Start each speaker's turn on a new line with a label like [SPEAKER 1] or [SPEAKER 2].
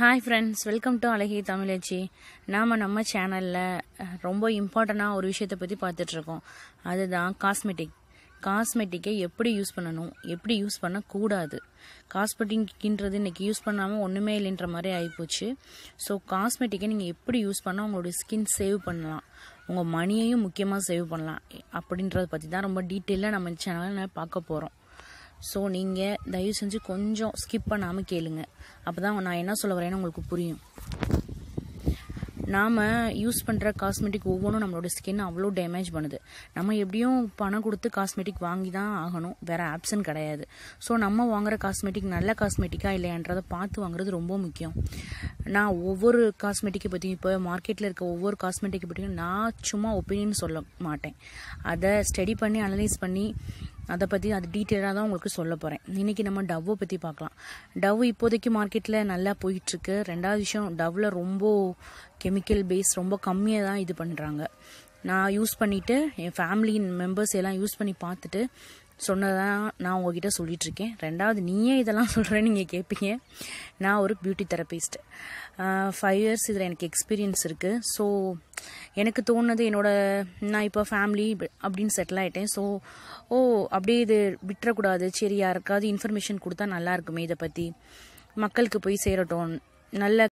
[SPEAKER 1] hi friends welcome to அழகி தமிழச்சி நாம் நம்ம சேனலில் ரொம்ப இம்பார்ட்டண்ட்டாக ஒரு விஷயத்தை பற்றி பார்த்துட்ருக்கோம் அதுதான் காஸ்மெட்டிக் காஸ்மெட்டிக்கை எப்படி யூஸ் பண்ணணும் எப்படி யூஸ் பண்ணக்கூடாது காஸ்மெட்டிக்ன்றது இன்றைக்கி யூஸ் பண்ணாமல் ஒன்றுமே இல்லைன்ற மாதிரி ஆகிப்போச்சு ஸோ காஸ்மெட்டிக்கை நீங்கள் எப்படி யூஸ் பண்ணால் உங்களுடைய ஸ்கின் சேவ் பண்ணலாம் உங்கள் மணியையும் முக்கியமாக சேவ் பண்ணலாம் அப்படின்றத பற்றி தான் ரொம்ப டீட்டெயிலாக நம்ம சேனலில் பார்க்க போகிறோம் ஸோ நீங்கள் தயவு செஞ்சு கொஞ்சம் ஸ்கிப் பண்ணாமல் கேளுங்க அப்போ தான் நான் என்ன சொல்ல வரேன்னு உங்களுக்கு புரியும் நாம் யூஸ் பண்ணுற காஸ்மெட்டிக் ஒவ்வொன்றும் நம்மளோட ஸ்கின் அவ்வளோ டேமேஜ் பண்ணுது நம்ம எப்படியும் பணம் கொடுத்து காஸ்மெட்டிக் வாங்கி தான் ஆகணும் வேறு ஆப்ஷன் கிடையாது ஸோ நம்ம வாங்குகிற காஸ்மெட்டிக் நல்ல காஸ்மெட்டிக்கா இல்லையான்றதை பார்த்து வாங்குறது ரொம்ப முக்கியம் நான் ஒவ்வொரு காஸ்மெட்டிக்கை பற்றியும் இப்போ மார்க்கெட்டில் இருக்க ஒவ்வொரு காஸ்மெட்டிக்கை பற்றியும் நான் சும்மா ஒப்பீனியன் சொல்ல மாட்டேன் அதை ஸ்டடி பண்ணி அனலைஸ் பண்ணி அதை பற்றி அது டீட்டெயிலாக தான் உங்களுக்கு சொல்ல போகிறேன் இன்றைக்கி நம்ம டவ்வை பற்றி பார்க்கலாம் டவ் இப்போதைக்கு மார்க்கெட்டில் நல்லா போயிட்டுருக்கு ரெண்டாவது விஷயம் டவ்வில் ரொம்ப கெமிக்கல் பேஸ் ரொம்ப கம்மியாக தான் இது பண்ணுறாங்க நான் யூஸ் பண்ணிவிட்டு என் ஃபேமிலியின் மெம்பர்ஸ் எல்லாம் யூஸ் பண்ணி பார்த்துட்டு சொன்னதான் நான் உங்ககிட்ட சொல்லிகிட்ருக்கேன் ரெண்டாவது நீயே இதெல்லாம் சொல்கிறேன்னு நீங்கள் கேட்பீங்க நான் ஒரு பியூட்டி தெரப்பிஸ்ட்டு ஃபைவ் இயர்ஸ் இதில் எனக்கு எக்ஸ்பீரியன்ஸ் இருக்குது ஸோ எனக்கு தோணுது என்னோட நான் இப்போ ஃபேமிலி அப்படின்னு செட்டில் ஆகிட்டேன் ஸோ ஓ அப்படியே இது விட்டுறக்கூடாது சரி யாருக்காவது இன்ஃபர்மேஷன் கொடுத்தா நல்லா இருக்குமே இதை பற்றி மக்களுக்கு போய் சேரட்டும் நல்ல